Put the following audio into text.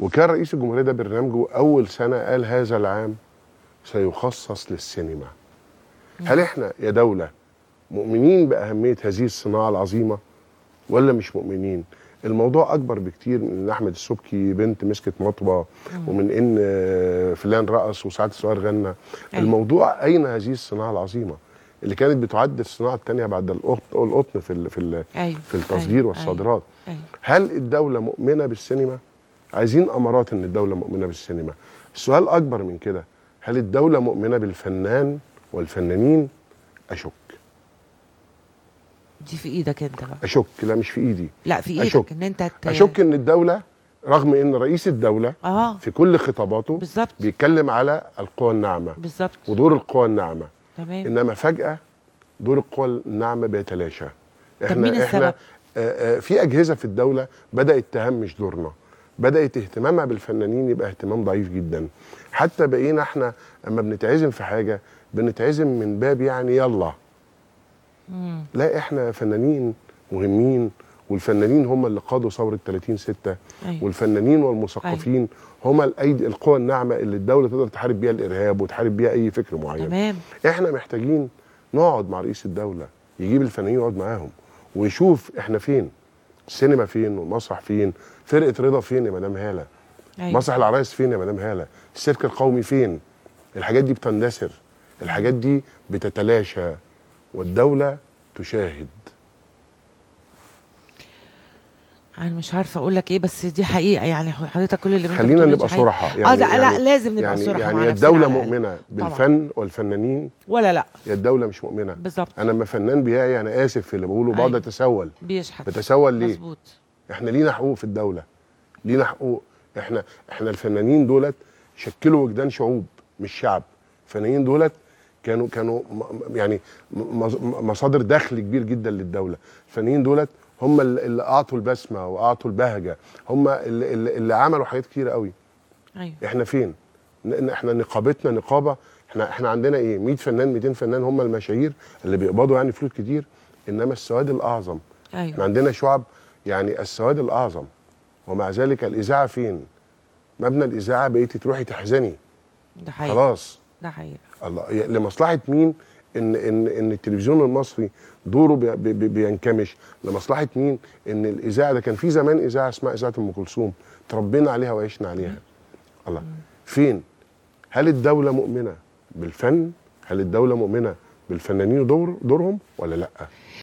وكان رئيس الجمهوريه ده برنامجه اول سنه قال هذا العام سيخصص للسينما هل احنا يا دوله مؤمنين باهميه هذه الصناعه العظيمه ولا مش مؤمنين الموضوع اكبر بكتير من ان احمد السبكي بنت مسكت مطبه ومن ان فلان رقص وسعاده الصغير غنى أيوة. الموضوع اين هذه الصناعه العظيمه اللي كانت بتعد الصناعه الثانيه بعد القطن في في أيوة. في التصدير أيوة. والصادرات هل الدوله مؤمنه بالسينما عايزين امارات ان الدوله مؤمنه بالسينما السؤال اكبر من كده هل الدوله مؤمنه بالفنان والفنانين اشك دي في ايدك انت بقى اشك لا مش في ايدي لا في ايدك أشك. ان انت هت... اشك ان الدوله رغم ان رئيس الدوله آه. في كل خطاباته بالزبط. بيتكلم على القوى الناعمه بالظبط ودور القوى الناعمه تمام انما فجاه دور القوى الناعمه بيتلاشى احنا طب مين احنا آآ آآ آه، آه، في اجهزه في الدوله بدات تهمش دورنا بدات اهتمامها بالفنانين يبقى اهتمام ضعيف جدا حتى بقينا احنا اما بنتعزم في حاجه بنتعزم من باب يعني يلا مم. لا احنا فنانين مهمين والفنانين هم اللي قادوا ثوره 30 6 أيوة. والفنانين والمثقفين أيوة. هم الأيدي القوى الناعمه اللي الدوله تقدر تحارب بيها الارهاب وتحارب بيها اي فكر معين تمام. احنا محتاجين نقعد مع رئيس الدوله يجيب الفنانين يقعد معاهم ويشوف احنا فين السينما فين والمسرح فين فرقه رضا فين يا مدام هاله أيوة. مسرح العرايس فين يا مدام هاله السيرك القومي فين الحاجات دي بتندثر الحاجات دي بتتلاشى والدوله تشاهد انا مش عارفه اقول لك ايه بس دي حقيقه يعني حضرتك كل اللي خلينا نبقى صراحه آه، يعني, آه لا, يعني لا لازم نبقى يعني صراحه يعني الدوله مؤمنه بالفن والفنانين ولا لا يا الدوله مش مؤمنه بالظبط انا لما فنان بيعي انا اسف في اللي بقوله بقعد أيوه. اتسول بيشحت بتسول ليه مظبوط احنا لينا حقوق في الدوله لينا حقوق احنا احنا الفنانين دولت شكلوا وجدان شعوب مش شعب الفنانين دولت كانوا كانوا يعني مصادر دخل كبير جدا للدوله الفنانين دولت هم اللي اعطوا البسمه واعطوا البهجه هم اللي, اللي عملوا حاجات كتير قوي ايوه احنا فين احنا نقابتنا نقابه احنا احنا عندنا ايه 100 فنان 200 فنان هم المشاهير اللي بيقبضوا يعني فلوس كتير انما السواد الاعظم أيوة. احنا عندنا شعب يعني السواد الاعظم ومع ذلك الاذاعه فين مبنى الاذاعه بقيتي تروحي تحزني ده حقيقي خلاص ده حقيقي الله لمصلحه مين ان ان ان التلفزيون المصري دوره بي بي بينكمش لمصلحه مين؟ ان الاذاعه ده كان في زمان اذاعه اسمها اذاعه ام كلثوم تربينا عليها وعشنا عليها. الله فين؟ هل الدوله مؤمنه بالفن؟ هل الدوله مؤمنه بالفنانين ودورهم ولا لا؟